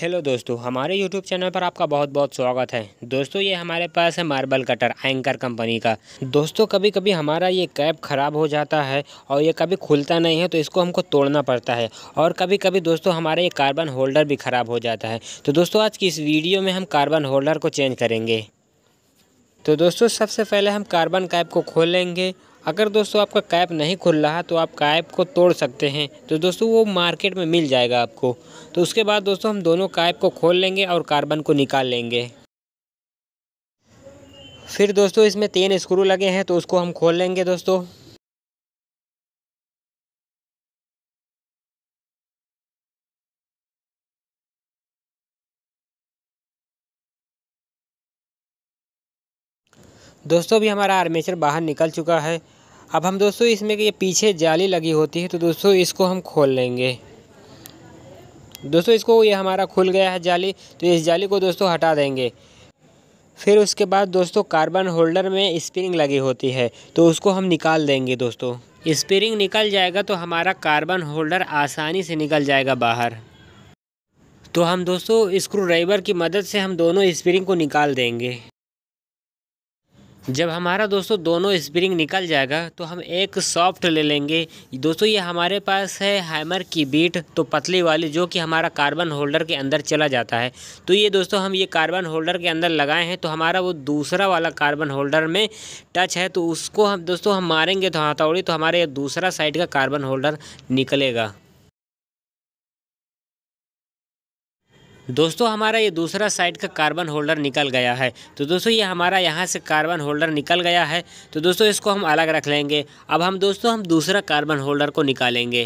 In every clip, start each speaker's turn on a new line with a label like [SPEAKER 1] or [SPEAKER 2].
[SPEAKER 1] hello दोस्तों हमारे YouTube channel पर आपका बहुत बहुत स्वागत है दोस्तों ये हमारे पास है मार्बल कटर एंकर कंपनी का दोस्तों कभी कभी हमारा ये कैप ख़राब हो जाता है और ये कभी खुलता नहीं है तो इसको हमको तोड़ना पड़ता है और कभी कभी दोस्तों हमारे ये कार्बन होल्डर भी ख़राब हो जाता है तो दोस्तों आज की इस वीडियो में हम कार्बन होल्डर को चेंज करेंगे तो दोस्तों सबसे पहले हम कार्बन कैप को खोल लेंगे अगर दोस्तों आपका कैप नहीं खुल रहा तो आप कैप को तोड़ सकते हैं तो दोस्तों वो मार्केट में मिल जाएगा आपको तो उसके बाद दोस्तों हम दोनों कैप को खोल लेंगे और कार्बन को निकाल लेंगे
[SPEAKER 2] फिर दोस्तों इसमें तीन स्क्रू लगे हैं तो उसको हम खोल लेंगे दोस्तों दोस्तों भी हमारा आर्मेचर बाहर निकल चुका है अब हम दोस्तों इसमें
[SPEAKER 1] ये पीछे जाली लगी होती है तो दोस्तों इसको हम खोल लेंगे दोस्तों इसको ये हमारा खुल गया है जाली तो इस जाली को दोस्तों हटा देंगे फिर उसके बाद दोस्तों कार्बन होल्डर में स्प्रिंग लगी होती है तो उसको हम निकाल देंगे दोस्तों स्प्रिंग निकल जाएगा तो हमारा कार्बन होल्डर आसानी से निकल जाएगा बाहर तो हम दोस्तों स्क्रू ड्राइवर की मदद से हम दोनों स्प्रिंग को निकाल देंगे जब हमारा दोस्तों दोनों स्प्रिंग निकल जाएगा तो हम एक सॉफ्ट ले लेंगे दोस्तों ये हमारे पास है हैमर की बीट तो पतली वाली जो कि हमारा कार्बन होल्डर के अंदर चला जाता है तो ये दोस्तों हम ये कार्बन होल्डर के अंदर लगाए हैं तो हमारा वो दूसरा वाला कार्बन होल्डर में टच है तो उसको हम दोस्तों हम मारेंगे तो हथौड़ी तो हमारे दूसरा साइड का कार्बन होल्डर निकलेगा दोस्तों हमारा ये दूसरा साइड का कार्बन होल्डर निकल गया है तो दोस्तों ये हमारा यहाँ से कार्बन होल्डर निकल गया है तो दोस्तों इसको हम अलग रख लेंगे अब हम दोस्तों हम दूसरा कार्बन होल्डर को निकालेंगे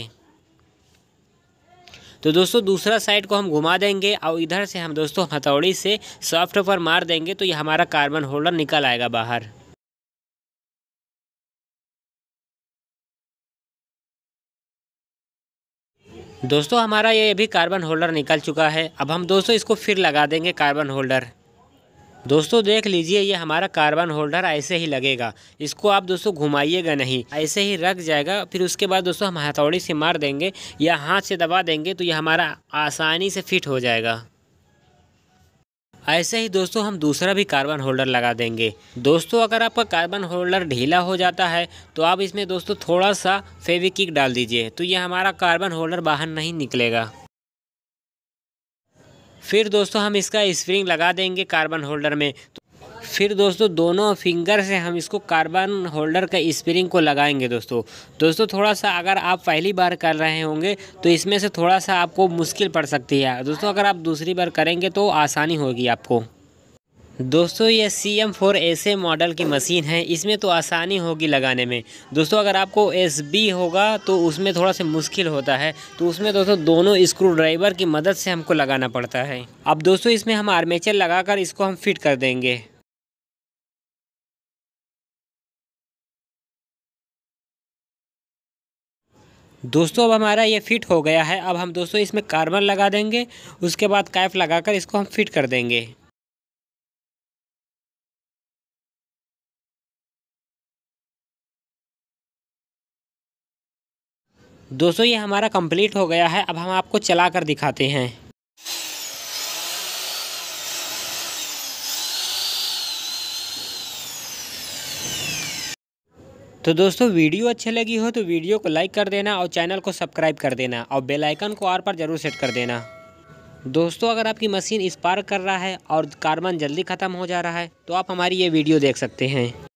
[SPEAKER 1] तो दोस्तों दूसरा साइड को हम घुमा देंगे और इधर से हम दोस्तों हथौड़ी से सॉफ्ट पर मार देंगे तो ये हमारा कार्बन
[SPEAKER 2] होल्डर निकल आएगा बाहर दोस्तों हमारा ये अभी कार्बन होल्डर
[SPEAKER 1] निकल चुका है अब हम दोस्तों इसको फिर लगा देंगे कार्बन होल्डर दोस्तों देख लीजिए ये हमारा कार्बन होल्डर ऐसे ही लगेगा इसको आप दोस्तों घुमाइएगा नहीं ऐसे ही रख जाएगा फिर उसके बाद दोस्तों हम हथौड़ी से मार देंगे या हाथ से दबा देंगे तो ये हमारा आसानी से फिट हो जाएगा ऐसे ही दोस्तों हम दूसरा भी कार्बन होल्डर लगा देंगे दोस्तों अगर आपका कार्बन होल्डर ढीला हो जाता है तो आप इसमें दोस्तों थोड़ा सा फेविकिक डाल दीजिए तो ये हमारा कार्बन होल्डर बाहर नहीं निकलेगा फिर दोस्तों हम इसका स्प्रिंग लगा देंगे कार्बन होल्डर में फिर दोस्तों दोनों फिंगर से हम इसको कार्बन होल्डर का स्प्रिंग को लगाएंगे दोस्तों दोस्तों थोड़ा सा अगर आप पहली बार कर रहे होंगे तो इसमें से थोड़ा सा आपको मुश्किल पड़ सकती है दोस्तों अगर आप दूसरी बार करेंगे तो आसानी होगी आपको दोस्तों ये सी एम फोर ऐसे मॉडल की मशीन है इसमें तो आसानी होगी लगाने में दोस्तों अगर आपको एस बी होगा तो उसमें थोड़ा सा मुश्किल होता है तो उसमें दोस्तों दोनों स्क्रू ड्राइवर की मदद
[SPEAKER 2] से हमको लगाना पड़ता है अब दोस्तों इसमें हम आर्मेचर लगाकर इसको हम फिट कर देंगे दोस्तों अब हमारा ये फिट हो गया है अब हम दोस्तों इसमें कार्बन लगा देंगे उसके बाद लगा लगाकर इसको हम फिट कर देंगे दोस्तों ये हमारा कंप्लीट हो गया है अब हम आपको चला कर दिखाते
[SPEAKER 1] हैं तो दोस्तों वीडियो अच्छी लगी हो तो वीडियो को लाइक कर देना और चैनल को सब्सक्राइब कर देना और बेल आइकन को आर पर ज़रूर सेट कर देना दोस्तों अगर आपकी मशीन स्पार्क कर रहा है और कार्बन जल्दी ख़त्म हो जा रहा है तो आप
[SPEAKER 2] हमारी ये वीडियो देख सकते हैं